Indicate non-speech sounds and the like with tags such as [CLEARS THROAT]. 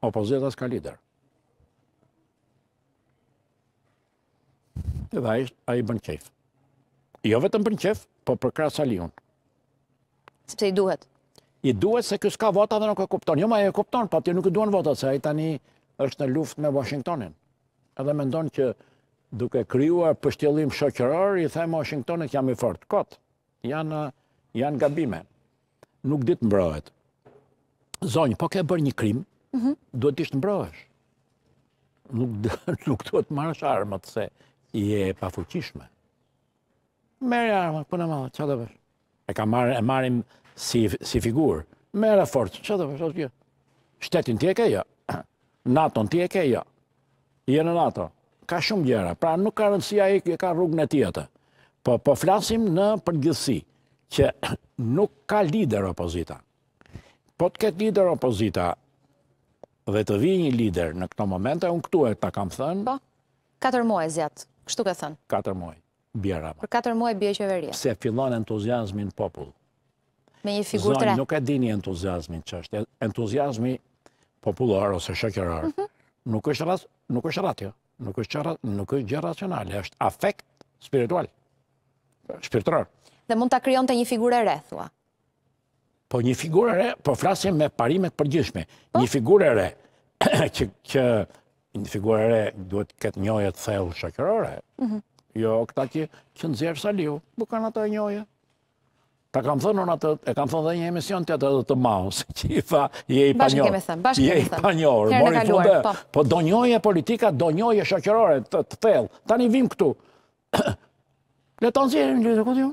opozita s'ka lider. Dhe a i bën qef. Jo vetëm bën qef, po për krasa liun. Së i duhet? I duhet se kës ka vota dhe nuk e kupton. Jo ma e kupton, pa po të nuk e duhen vota, se a i tani është në luft me Washingtonin. Edhe me ndonë që duke kryua pështjelim shokëror, i thajmë Washingtonit jam i fort. Kot, janë gabime. Nuk ditë mbrojët. Zonjë, po ke bërë një krim, Mhm. duhet të ishtë mbrojsh. Nuk [LAUGHS] duhet të marrësh armët se i e pafuqishme. Merë armët, e malë, që të bësh? E ka marrë, e marrim si, si figurë. Merë e forë, që të bësh? Jo. Shtetin tje ke jo. [CLEARS THROAT] naton tje ke jo. Je në NATO. Ka shumë gjera. Pra nuk ka rëndësia i ka rrugën e tjetë. Po, po flasim në përgjithsi që [CLEARS THROAT] nuk ka lider opozita. Po të ketë lider opozita, dhe të vi një lider në këto momente, unë këtu e ta kam thënë... Po, katër muaj zjatë, kështu ka thënë? Katër muaj, bje rama. Për katër muaj bje qeveria? Se fillon entuziasmin popull. Me një figur të re? Zonë, nuk e dini entuziasmin që është, entuziasmi popullar ose shëkjerar, mhm. nuk është ratja, nuk është gjë racionale, është afekt spiritual, shpirtrar. Dhe mund të kryon të një figur e re, thua? Po një figur e re, po flasim me parimet përgjyshme. Po. Një figur e re, [CLEARS THROAT] që, që një figurë e re duhet këtë njoje të thellë shakërore. Mhm. Jo, këta që që nëzjerë saliu, bu kanë ato e njoje. Ta kam thënë unë atë, e kam thënë dhe një emision të atë dhe të maus, që i tha, je i panjorë. Bashkë bashkë kemi thënë. Je i panjorë, mori funde, po. po do njoje politika, do njoje shakërore të, thellë, ta Tani vim këtu. [CLEARS THROAT] Le të nëzjerë, një lëtë këtë ju.